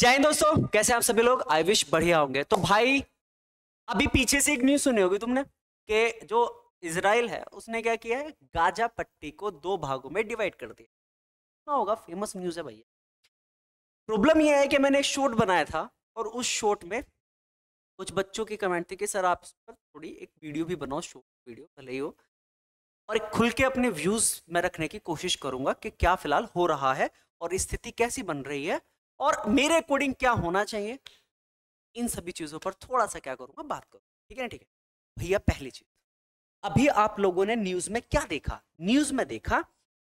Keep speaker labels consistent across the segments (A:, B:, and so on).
A: जय हिंद दोस्तों कैसे आप सभी लोग आई विश बढ़िया होंगे तो भाई अभी पीछे से एक न्यूज सुनी होगी तुमने कि जो इसराइल है उसने क्या किया है गाजा पट्टी को दो भागों में डिवाइड कर दिया होगा फेमस न्यूज है भैया प्रॉब्लम यह है कि मैंने एक शोट बनाया था और उस शोट में कुछ बच्चों की कमेंट थी कि सर आप इस पर थोड़ी एक वीडियो भी बनाओ शॉर्ट वीडियो भले ही हो और खुल के अपने व्यूज में रखने की कोशिश करूंगा कि क्या फिलहाल हो रहा है और स्थिति कैसी बन रही है और मेरे अकॉर्डिंग क्या होना चाहिए इन सभी चीज़ों पर थोड़ा सा क्या करूंगा बात करूंगा ठीक है ना ठीक है भैया पहली चीज़ अभी आप लोगों ने न्यूज़ में क्या देखा न्यूज़ में देखा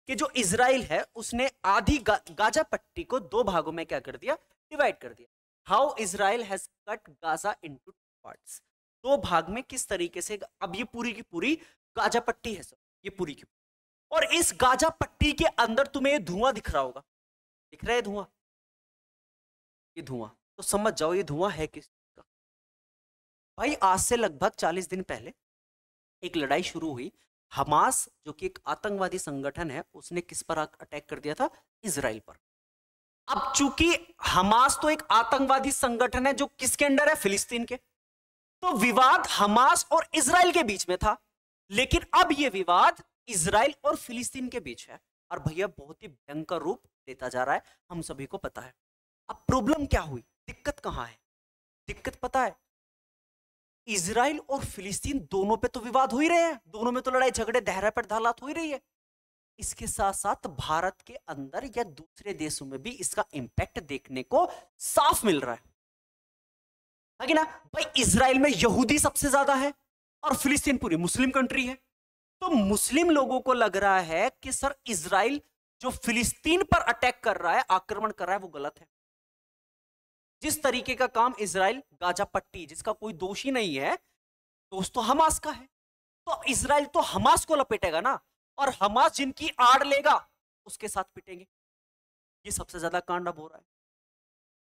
A: कि जो इसराइल है उसने आधी गा, गाजा पट्टी को दो भागों में क्या कर दिया डिवाइड कर दिया how Israel has cut Gaza two parts दो भाग में किस तरीके से अब ये पूरी की पूरी गाजा पट्टी है सर ये पूरी की पूरी। और इस गाजा पट्टी के अंदर तुम्हें धुआं दिख रहा होगा दिख रहा है धुआं ये धुआं तो समझ जाओ ये धुआं है किस का भाई आज से लगभग चालीस दिन पहले एक लड़ाई शुरू हुई हमास जो कि एक आतंकवादी संगठन है उसने किस पर अटैक कर दिया था इसराइल पर अब चूंकि हमास तो एक आतंकवादी संगठन है जो किसके अंडर है फिलिस्तीन के तो विवाद हमास और इसराइल के बीच में था लेकिन अब यह विवाद इसराइल और फिलिस्तीन के बीच है और भैया बहुत ही भयंकर रूप लेता जा रहा है हम सभी को पता है अब प्रॉब्लम क्या हुई दिक्कत कहाँ है दिक्कत पता है इसराइल और फिलिस्तीन दोनों पे तो विवाद हो ही रहे हैं दोनों में तो लड़ाई झगड़े दहरा पर धालात हो ही रही है इसके साथ साथ भारत के अंदर या दूसरे देशों में भी इसका इंपैक्ट देखने को साफ मिल रहा है है ना भाई इसराइल में यहूदी सबसे ज्यादा है और फिलिस्तीन पूरी मुस्लिम कंट्री है तो मुस्लिम लोगों को लग रहा है कि सर इसराइल जो फिलिस्तीन पर अटैक कर रहा है आक्रमण कर रहा है वो गलत है जिस तरीके का काम इसराइल गाजा पट्टी जिसका कोई दोषी नहीं है दोस्तों तो हमास का है तो इसराइल तो हमास को लपेटेगा ना और हमास जिनकी आड़ लेगा उसके साथ पिटेंगे ये सबसे ज्यादा कांड अब हो रहा है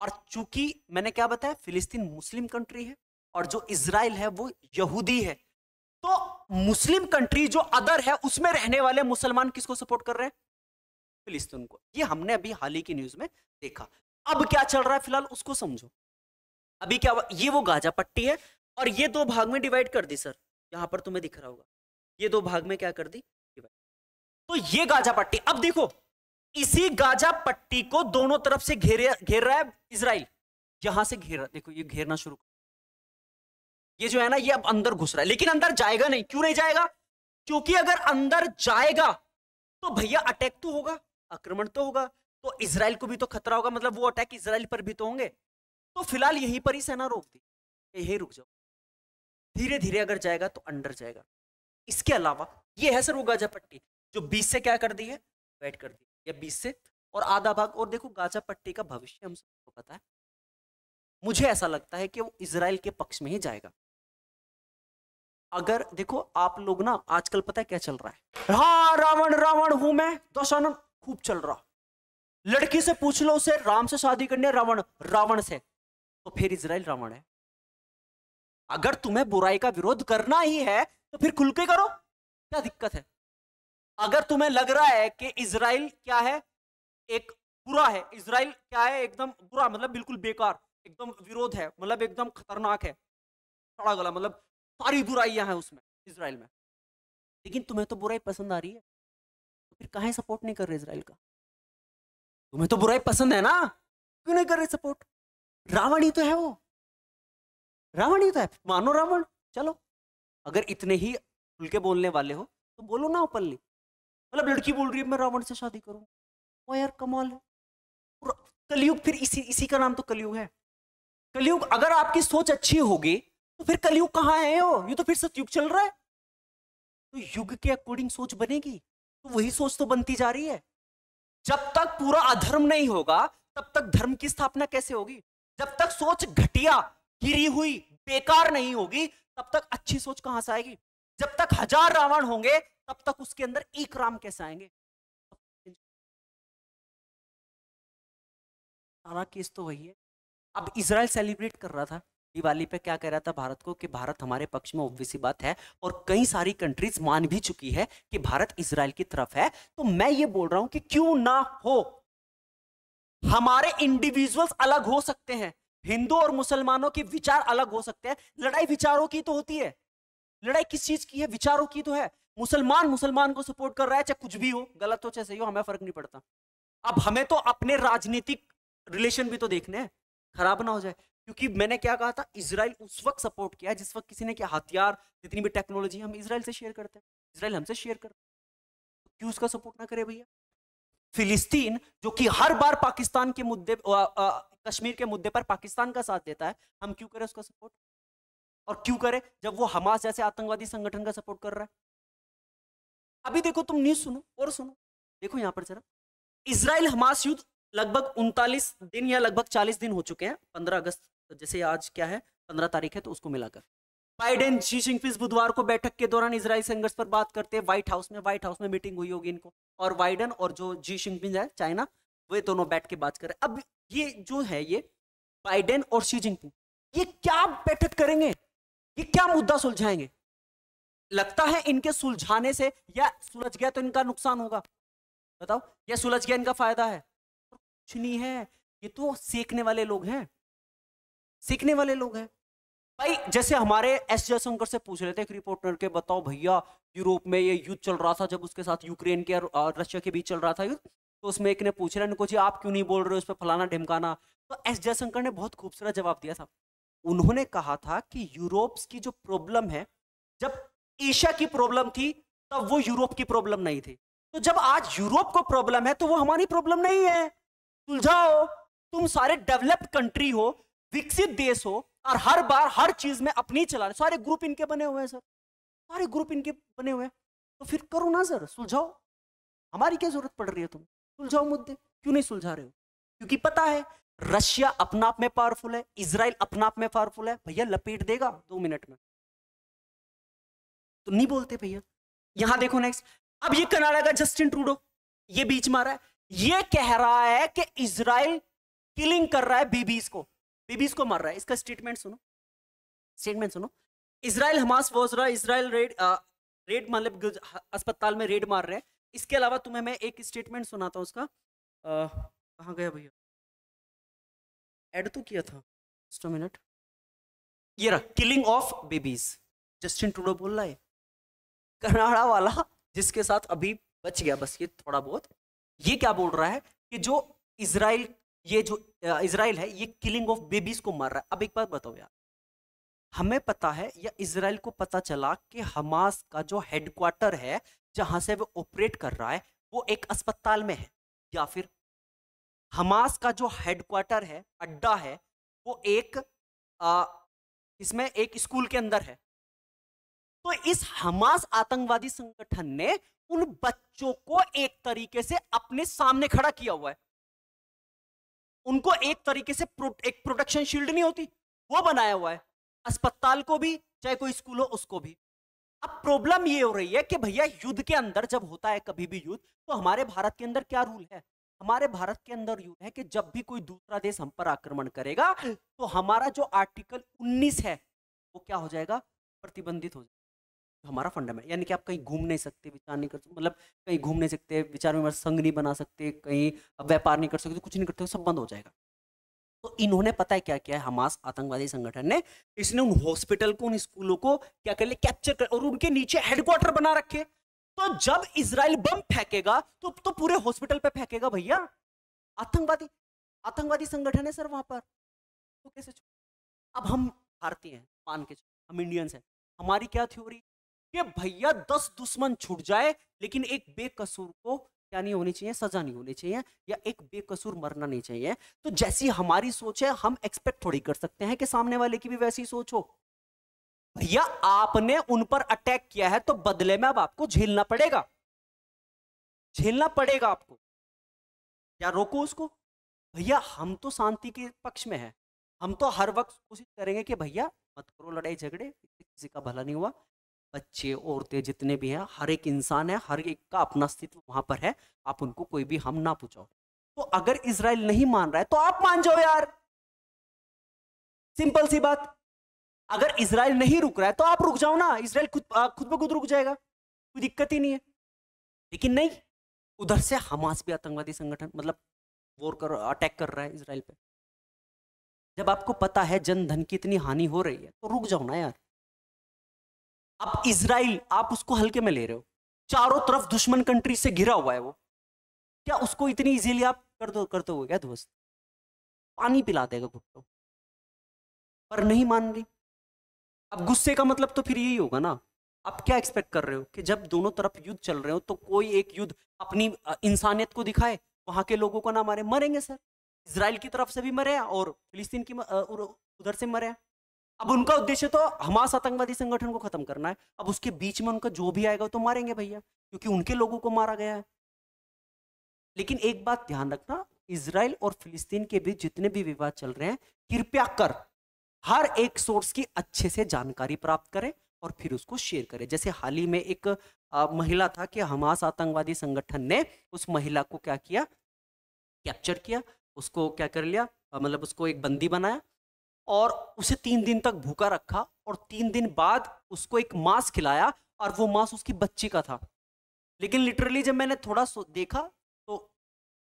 A: और चूंकि मैंने क्या बताया फिलिस्तीन मुस्लिम कंट्री है और जो इसराइल है वो यहूदी है तो मुस्लिम कंट्री जो अदर है उसमें रहने वाले मुसलमान किसको सपोर्ट कर रहे हैं फिलिस्तीन को ये हमने अभी हाल ही की न्यूज में देखा अब क्या चल रहा है फिलहाल उसको समझो अभी क्या ये वो गाजा पट्टी है और ये दो भाग में डिवाइड कर दी सर यहां पर तुम्हें दिख रहा होगा ये दो भाग में क्या कर दी तो ये गाजा पट्टी अब देखो इसी गाजा पट्टी को दोनों तरफ से घेर घेर रहा है इसराइल यहां से घेर देखो ये घेरना शुरू ये जो है ना ये अब अंदर घुस रहा है लेकिन अंदर जाएगा नहीं क्यों नहीं जाएगा क्योंकि अगर अंदर जाएगा तो भैया अटैक तो होगा आक्रमण तो होगा तो इसराइल को भी तो खतरा होगा मतलब वो अटैक इसराइल पर भी तो होंगे तो फिलहाल यहीं पर ही सेना रोक दी यही रुक जाओ धीरे धीरे अगर जाएगा तो अंडर जाएगा इसके अलावा ये है सर वो गाजा पट्टी जो बीस से क्या कर दी है वेट कर दी या बीस से और आधा भाग और देखो गाजा पट्टी का भविष्य हम सबको पता है मुझे ऐसा लगता है कि वो इसराइल के पक्ष में ही जाएगा अगर देखो आप लोग ना आजकल पता है क्या चल रहा है हाँ रावण रावण हूं मैं दशानन खूब चल रहा लड़की से पूछ लो उसे राम से शादी करनी है रावण रावण से तो फिर इसराइल रावण है अगर तुम्हें बुराई का विरोध करना ही है तो फिर खुल के करो क्या दिक्कत है अगर तुम्हें लग रहा है कि इसराइल क्या है एक बुरा है इसराइल क्या है एकदम बुरा मतलब बिल्कुल बेकार एकदम विरोध है मतलब एकदम खतरनाक है सड़ा गला मतलब सारी बुराइयां हैं उसमें इसराइल में लेकिन तुम्हें तो बुराई पसंद आ रही है तो फिर कहा सपोर्ट नहीं कर रहे इसराइल का तुम्हें तो बुराई पसंद है ना क्यों नहीं कर रहे सपोर्ट रावण ही तो है वो रावण ही तो है मानो रावण चलो अगर इतने ही खुल के बोलने वाले हो तो बोलो ना ओपनली मतलब लड़की बोल रही है मैं रावण से शादी करूँ वो यार कमाल है कलयुग फिर इसी इसी का नाम तो कलयुग है कलयुग अगर आपकी सोच अच्छी होगी तो फिर कलयुग कहाँ है हो ये तो फिर सतयुग चल रहा है तो युग के अकॉर्डिंग सोच बनेगी तो वही सोच तो बनती जा रही है जब तक पूरा अधर्म नहीं होगा तब तक धर्म की स्थापना कैसे होगी जब तक सोच घटिया गिरी हुई बेकार नहीं होगी तब तक अच्छी सोच कहां से आएगी जब तक हजार रावण होंगे तब तक उसके अंदर एक राम कैसे आएंगे सारा केस तो वही है अब इसराइल सेलिब्रेट कर रहा था दिवाली पे क्या कह रहा था भारत को कि भारत हमारे पक्ष में ऑब्वियस बात है और कई सारी कंट्रीज मान भी चुकी है कि भारत इसराइल की तरफ है तो मैं ये बोल रहा हूं कि क्यों ना हो हमारे इंडिविजुअल्स अलग हो सकते हैं हिंदू और मुसलमानों के विचार अलग हो सकते हैं लड़ाई विचारों की तो होती है लड़ाई किस चीज की है विचारों की तो है मुसलमान मुसलमान को सपोर्ट कर रहा है चाहे कुछ भी हो गलत हो चाहे सही हो हमें फर्क नहीं पड़ता अब हमें तो अपने राजनीतिक रिलेशन भी तो देखने हैं खराब ना हो जाए क्योंकि मैंने क्या कहा था इसराइल उस वक्त सपोर्ट किया जिस वक्त किसी ने क्या हथियार जितनी भी टेक्नोलॉजी हम इसराइल से शेयर करते हैं इसराइल हमसे शेयर करते तो हैं क्यों उसका सपोर्ट ना करे भैया फिलिस्तीन जो कि हर बार पाकिस्तान के मुद्दे आ, आ, कश्मीर के मुद्दे पर पाकिस्तान का साथ देता है हम क्यों करें उसका सपोर्ट और क्यों करें जब वो हमास जैसे आतंकवादी संगठन का सपोर्ट कर रहा है अभी देखो तुम न्यूज सुनो और सुनो देखो यहाँ पर जरा इसराइल हमास युद्ध लगभग उनतालीस दिन या लगभग चालीस दिन हो चुके हैं पंद्रह अगस्त तो जैसे आज क्या है पंद्रह तारीख है तो उसको मिलाकर बाइडेन शी जिनपिंग बुधवार को बैठक के दौरान इसराइल संघर्ष पर बात करते हैं व्हाइट हाउस में व्हाइट हाउस में मीटिंग हुई होगी इनको और बाइडन और जो जी शिंगपिंग है चाइना वे दोनों बैठ के बात कर रहे अब ये जो है ये बाइडेन और शी जिनपिंग ये क्या बैठक करेंगे ये क्या मुद्दा सुलझाएंगे लगता है इनके सुलझाने से या सुलझ गया तो इनका नुकसान होगा बताओ या सुलझ गया इनका फायदा है कुछ नहीं है ये तो सीखने वाले लोग हैं सीखने वाले लोग हैं भाई जैसे हमारे एस जयशंकर से पूछ रहे थे एक रिपोर्टर के बताओ भैया यूरोप में ये युद्ध चल रहा था जब उसके साथ यूक्रेन के और रशिया के बीच चल रहा था युद्ध तो उसमें एक ने पूछ रहा इनको जी आप क्यों नहीं बोल रहे हो उस पर फलाना ढिमकाना तो एस जयशंकर ने बहुत खूबसूरत जवाब दिया था उन्होंने कहा था कि यूरोप की जो प्रॉब्लम है जब एशिया की प्रॉब्लम थी तब वो यूरोप की प्रॉब्लम नहीं थी तो जब आज यूरोप को प्रॉब्लम है तो वो हमारी प्रॉब्लम नहीं है सुलझाओ तुम सारे डेवलप्ड कंट्री हो विकसित देश हो और हर बार हर चीज में अपनी चला रहे सारे ग्रुप इनके बने हुए हैं सर सारे ग्रुप इनके बने हुए हैं तो फिर करो ना सर सुलझाओ हमारी क्या जरूरत पड़ रही है तुम सुलझाओ मुद्दे क्यों नहीं सुलझा रहे हो क्योंकि पता है रशिया अपना आप में पावरफुल है इसराइल अपना आप में पावरफुल है भैया लपेट देगा दो मिनट में तो नहीं बोलते भैया यहां देखो नेक्स्ट अब ये कनाडा का जस्टिन ट्रूडो ये बीच मारा है ये कह रहा है कि इसराइल किलिंग कर रहा है बीबीज को बीबीस को मार रहा है इसका स्टेटमेंट सुनो स्टेटमेंट सुनो इसराइल हमास वो रहा है इसराइल रेड आ, रेड मतलब अस्पताल में रेड मार रहे हैं इसके अलावा तुम्हें मैं एक स्टेटमेंट सुनाता हूँ उसका कहाँ गया भैया ऐड तो किया था जस्ट मिनट ये रहा किलिंग ऑफ बेबीज जस्टिन टूडो बोल रहा है कनाडा वाला जिसके साथ अभी बच गया बस ये थोड़ा बहुत ये क्या बोल रहा है कि जो इसराइल ये जो इसराइल है ये किलिंग ऑफ बेबीज को मार रहा है अब एक बात बताओ यार हमें पता है या इसराइल को पता चला कि हमास का जो हेडक्वार्टर है जहां से वो ऑपरेट कर रहा है वो एक अस्पताल में है या फिर हमास का जो हेडक्वार्टर है अड्डा है वो एक आ, इसमें एक स्कूल के अंदर है तो इस हमास आतंकवादी संगठन ने उन बच्चों को एक तरीके से अपने सामने खड़ा किया हुआ है उनको एक तरीके से प्रो, एक प्रोटेक्शन शील्ड नहीं होती वो बनाया हुआ है अस्पताल को भी चाहे कोई स्कूल हो उसको भी अब प्रॉब्लम ये हो रही है कि भैया युद्ध के अंदर जब होता है कभी भी युद्ध तो हमारे भारत के अंदर क्या रूल है हमारे भारत के अंदर युद्ध है कि जब भी कोई दूसरा देश हम पर आक्रमण करेगा तो हमारा जो आर्टिकल 19 है वो क्या हो जाएगा प्रतिबंधित हो जाएगा हमारा फंडामेंट यानी कि आप कहीं घूम नहीं सकते विचार नहीं कर सकते मतलब कहीं घूम नहीं सकते विचार विमर्श संघ नहीं बना सकते कहीं व्यापार नहीं कर सकते कुछ नहीं करते सब बंद हो जाएगा तो इन्होंने पता है क्या किया है हमास आतंकवादी संगठन ने इसने उन हॉस्पिटल को उन स्कूलों को क्या कर लिया कैप्चर कर और उनके नीचे हेडक्वार्टर बना रखे तो जब इसराइल बम फेंकेगा तो तो पूरे हॉस्पिटल पे फेंकेगा भैया आतंकवादी आतंकवादी संगठन है सर वहां पर तो कैसे अब हम भारतीय हैं मान के हम इंडियंस हैं हमारी क्या थ्योरी कि भैया दस दुश्मन छूट जाए लेकिन एक बेकसूर को क्या नहीं होनी चाहिए सजा नहीं होनी चाहिए या एक बेकसूर मरना नहीं चाहिए तो जैसी हमारी सोच है हम एक्सपेक्ट थोड़ी कर सकते हैं कि सामने वाले की भी वैसी सोच हो भैया आपने उन पर अटैक किया है तो बदले में अब आपको झेलना पड़ेगा झेलना पड़ेगा आपको क्या रोको उसको भैया हम तो शांति के पक्ष में है हम तो हर वक्त कोशिश करेंगे कि भैया मत करो लड़ाई झगड़े किसी का भला नहीं हुआ बच्चे औरतें जितने भी हैं हर एक इंसान है हर एक का अपना अस्तित्व वहां पर है आप उनको कोई भी हम ना पूछो तो अगर इसराइल नहीं मान रहा है तो आप मान जाओ यार सिंपल सी बात अगर इसराइल नहीं रुक रहा है तो आप रुक जाओ ना इसराइल खुद खुद ब खुद रुक जाएगा कोई दिक्कत ही नहीं है लेकिन नहीं उधर से हमास भी आतंकवादी संगठन मतलब वोर कर अटैक कर रहा है इसराइल पे जब आपको पता है जन धन की इतनी हानि हो रही है तो रुक जाओ ना यार अब इसराइल आप उसको हल्के में ले रहे हो चारों तरफ दुश्मन कंट्री से घिरा हुआ है वो क्या उसको इतनी इजीली आप कर दो करते हो क्या दोस्त पानी पिला देगा घुट्टो पर नहीं मान रही अब गुस्से का मतलब तो फिर यही होगा ना आप क्या एक्सपेक्ट कर रहे हो कि जब दोनों तरफ युद्ध चल रहे हो तो कोई एक युद्ध अपनी इंसानियत को दिखाए वहां के लोगों को ना मारे मरेंगे सर इसराइल की तरफ से भी मरे और फिलिस्तीन की उधर से मरे अब उनका उद्देश्य तो हमास आतंकवादी संगठन को खत्म करना है अब उसके बीच में उनका जो भी आएगा तो मारेंगे भैया क्योंकि उनके लोगों को मारा गया है लेकिन एक बात ध्यान रखना इसराइल और फिलिस्तीन के बीच जितने भी विवाद चल रहे हैं कृपया कर हर एक सोर्स की अच्छे से जानकारी प्राप्त करें और फिर उसको शेयर करें जैसे हाल ही में एक आ, महिला था कि हमास आतंकवादी संगठन ने उस महिला को क्या किया कैप्चर किया उसको क्या कर लिया मतलब उसको एक बंदी बनाया और उसे तीन दिन तक भूखा रखा और तीन दिन बाद उसको एक मांस खिलाया और वो मांस उसकी बच्ची का था लेकिन लिटरली जब मैंने थोड़ा देखा तो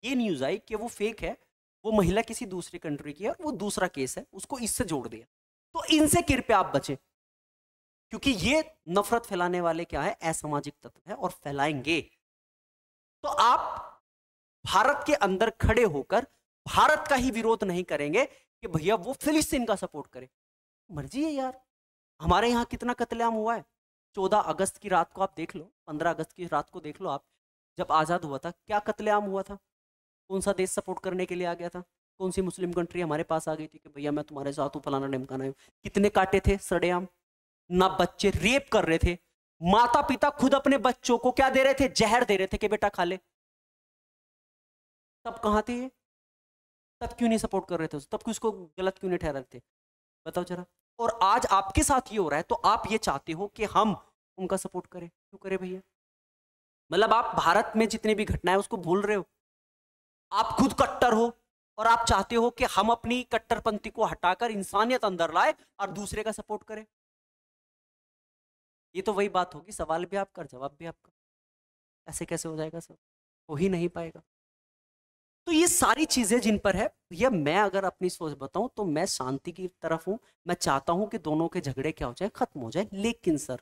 A: ये न्यूज़ आई कि वो फेक है वो महिला किसी दूसरी कंट्री की है और वो दूसरा केस है उसको इससे जोड़ दिया तो इनसे कृपया आप बचें क्योंकि ये नफरत फैलाने वाले क्या है असामाजिक तत्व है और फैलाएंगे तो आप भारत के अंदर खड़े होकर भारत का ही विरोध नहीं करेंगे कि भैया वो फिलिस्तीन का सपोर्ट करे मर्जी है यार हमारे यहाँ कितना कतलेआम हुआ है चौदह अगस्त की रात को आप देख लो पंद्रह अगस्त की रात को देख लो आप जब आज़ाद हुआ था क्या कतलेआम हुआ था कौन सा देश सपोर्ट करने के लिए आ गया था कौन सी मुस्लिम कंट्री हमारे पास आ गई थी कि भैया मैं तुम्हारे साथ हूँ फलाना ढमकाना हूँ कितने काटे थे सड़ेआम ना बच्चे रेप कर रहे थे माता पिता खुद अपने बच्चों को क्या दे रहे थे जहर दे रहे थे कि बेटा खा ले तब कहाँ थे तब क्यों नहीं सपोर्ट कर रहे थे तब क्यों उसको गलत क्यों नहीं ठहरा रहे थे बताओ जरा और आज आपके साथ ये हो रहा है तो आप ये चाहते हो कि हम उनका सपोर्ट करें क्यों करें भैया मतलब आप भारत में जितनी भी घटनाएं उसको भूल रहे हो आप खुद कट्टर हो और आप चाहते हो कि हम अपनी कट्टरपंथी को हटाकर इंसानियत अंदर लाए और दूसरे का सपोर्ट करें ये तो वही बात होगी सवाल भी आपका जवाब भी आपका ऐसे कैसे हो जाएगा सर हो ही नहीं पाएगा तो ये सारी चीजें जिन पर है भैया मैं अगर अपनी सोच बताऊं तो मैं शांति की तरफ हूं मैं चाहता हूं कि दोनों के झगड़े क्या हो जाए खत्म हो जाए लेकिन सर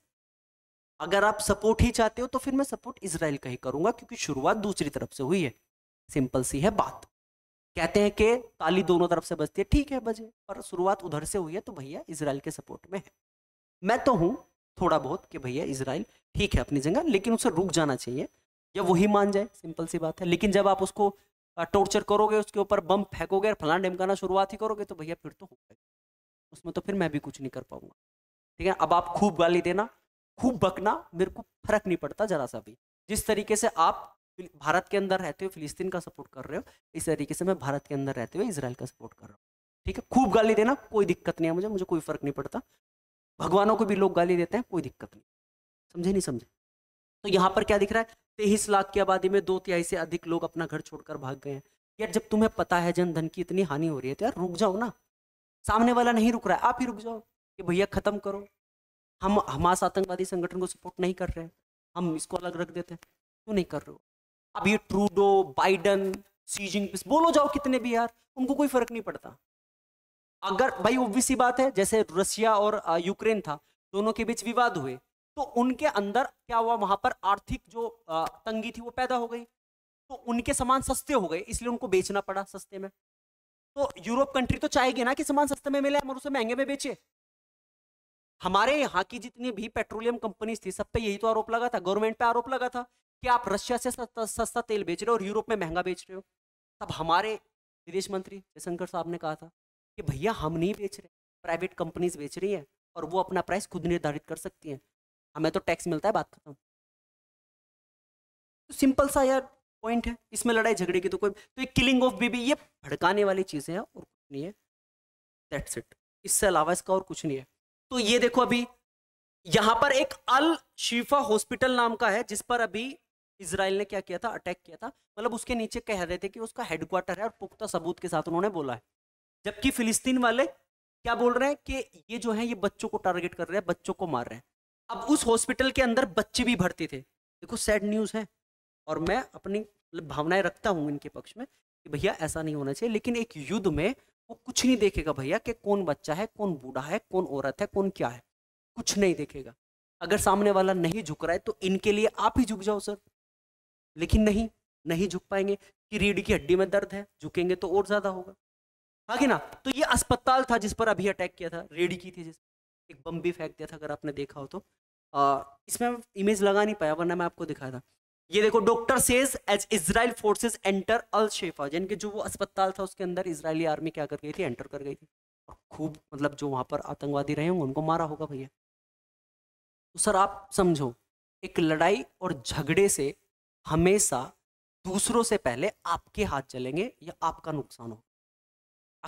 A: अगर आप सपोर्ट ही चाहते हो तो फिर मैं सपोर्ट इसराइल का ही करूंगा क्योंकि शुरुआत दूसरी तरफ से हुई है सिंपल सी है बात कहते हैं कि ताली दोनों तरफ से बजती है ठीक है बजे पर शुरुआत उधर से हुई है तो भैया इसराइल के सपोर्ट में है मैं तो हूँ थोड़ा बहुत कि भैया इसराइल ठीक है अपनी जगह लेकिन उसे रुक जाना चाहिए या वही मान जाए सिंपल सी बात है लेकिन जब आप उसको टॉर्चर करोगे उसके ऊपर बम फेंकोगे और फलान ढमकाना शुरुआत ही करोगे तो भैया फिर तो हो गए उसमें तो फिर मैं भी कुछ नहीं कर पाऊंगा ठीक है अब आप खूब गाली देना खूब बकना मेरे को फर्क नहीं पड़ता जरा सा भी जिस तरीके से आप भारत के अंदर रहते हुए फिलिस्तीन का सपोर्ट कर रहे हो इस तरीके से मैं भारत के अंदर रहते हुए इसराइल का सपोर्ट कर रहा हूँ ठीक है खूब गाली देना कोई दिक्कत नहीं है मुझे मुझे कोई फर्क नहीं पड़ता भगवानों को भी लोग गाली देते हैं कोई दिक्कत नहीं समझे नहीं समझे तो यहाँ पर क्या दिख रहा है तेईस लाख की आबादी में दो तिहाई से अधिक लोग अपना घर छोड़कर भाग गए हैं यार जब तुम्हें पता है जन धन की इतनी हानि हो रही है तो यार रुक जाओ ना सामने वाला नहीं रुक रहा है आप ही रुक जाओ कि भैया खत्म करो हम हमास आतंकवादी संगठन को सपोर्ट नहीं कर रहे हम इसको अलग रख देते हैं क्यों नहीं कर रहे हो अब ये ट्रूडो बाइडन सी जिनपिंग बोलो जाओ कितने भी यार उनको कोई फर्क नहीं पड़ता अगर भाई ओबीसी बात है जैसे रशिया और यूक्रेन था दोनों के बीच विवाद हुए तो उनके अंदर क्या हुआ वहां पर आर्थिक जो तंगी थी वो पैदा हो गई तो उनके सामान सस्ते हो गए इसलिए उनको बेचना पड़ा सस्ते में तो यूरोप कंट्री तो चाहेगी ना कि सामान सस्ते में मिले हम उसे महंगे में बेचे हमारे यहाँ की जितनी भी पेट्रोलियम कंपनीज थी सब पे यही तो आरोप लगा था गवर्नमेंट पे आरोप लगा था कि आप रशिया से सस्ता तेल बेच रहे हो और यूरोप में महंगा बेच रहे हो तब हमारे विदेश मंत्री जयशंकर साहब ने कहा था कि भैया हम नहीं बेच रहे प्राइवेट कंपनीज बेच रही है और वो अपना प्राइस खुद निर्धारित कर सकती हैं हमें हाँ, तो टैक्स मिलता है बात खत्म तो सिंपल सा यार पॉइंट है इसमें लड़ाई झगड़े की तो कोई तो ये किलिंग ऑफ बेबी ये भड़काने वाली चीज़ें हैं और कुछ नहीं है दैट्स इट इससे अलावा इसका और कुछ नहीं है तो ये देखो अभी यहाँ पर एक अल शिफा हॉस्पिटल नाम का है जिस पर अभी इसराइल ने क्या किया था अटैक किया था मतलब उसके नीचे कह रहे थे कि उसका हेडक्वार्टर है और पुख्ता सबूत के साथ उन्होंने बोला है जबकि फिलिस्तीन वाले क्या बोल रहे हैं कि ये जो है ये बच्चों को टारगेट कर रहे हैं बच्चों को मार रहे हैं अब उस हॉस्पिटल के अंदर बच्चे भी भर्ती थे देखो सैड न्यूज़ है और मैं अपनी मतलब भावनाएं रखता हूँ इनके पक्ष में कि भैया ऐसा नहीं होना चाहिए लेकिन एक युद्ध में वो कुछ नहीं देखेगा भैया कि कौन बच्चा है कौन बूढ़ा है कौन औरत है कौन क्या है कुछ नहीं देखेगा अगर सामने वाला नहीं झुक रहा है तो इनके लिए आप ही झुक जाओ सर लेकिन नहीं नहीं झुक पाएंगे कि रीढ़ की हड्डी में दर्द है झुकेंगे तो और ज्यादा होगा आगे हाँ ना तो ये अस्पताल था जिस पर अभी अटैक किया था रेडी की थी जिस एक बम भी फेंक दिया था अगर आपने देखा हो तो आ, इसमें इमेज लगा नहीं पाया वरना मैं आपको दिखाया था ये देखो doctor says as Israel forces enter Al Shifa यानी कि जो वो अस्पताल था उसके अंदर इसराइली आर्मी क्या कर गई थी एंटर कर गई थी और खूब मतलब जो वहाँ पर आतंकवादी रहे होंगे उनको मारा होगा भैया तो सर आप समझो एक लड़ाई और झगड़े से हमेशा दूसरों से पहले आपके हाथ चलेंगे या आपका नुकसान होगा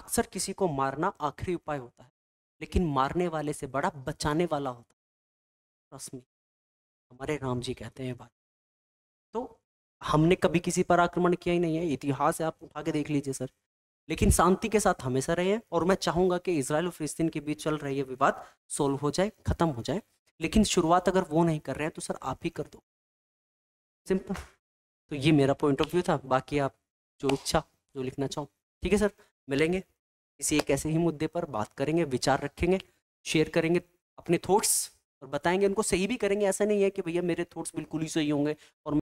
A: अक्सर किसी को मारना आखिरी उपाय होता है लेकिन मारने वाले से बड़ा बचाने वाला होता रस्मी हमारे राम जी कहते हैं बात तो हमने कभी किसी पर आक्रमण किया ही नहीं है इतिहास है आप उठा के देख लीजिए सर लेकिन शांति के साथ हमेशा रहे हैं और मैं चाहूँगा कि इसराइल और फिलिस्तीन के बीच चल रही है विवाद सोल्व हो जाए ख़त्म हो जाए लेकिन शुरुआत अगर वो नहीं कर रहे हैं तो सर आप ही कर दो सिंपल तो ये मेरा पॉइंट ऑफ व्यू था बाकी आप जो इच्छा जो लिखना चाहो ठीक है सर मिलेंगे किसी एक ऐसे ही मुद्दे पर बात करेंगे विचार रखेंगे शेयर करेंगे अपने थॉट्स और बताएंगे उनको सही भी करेंगे ऐसा नहीं है कि भैया मेरे थॉट्स बिल्कुल ही सही होंगे और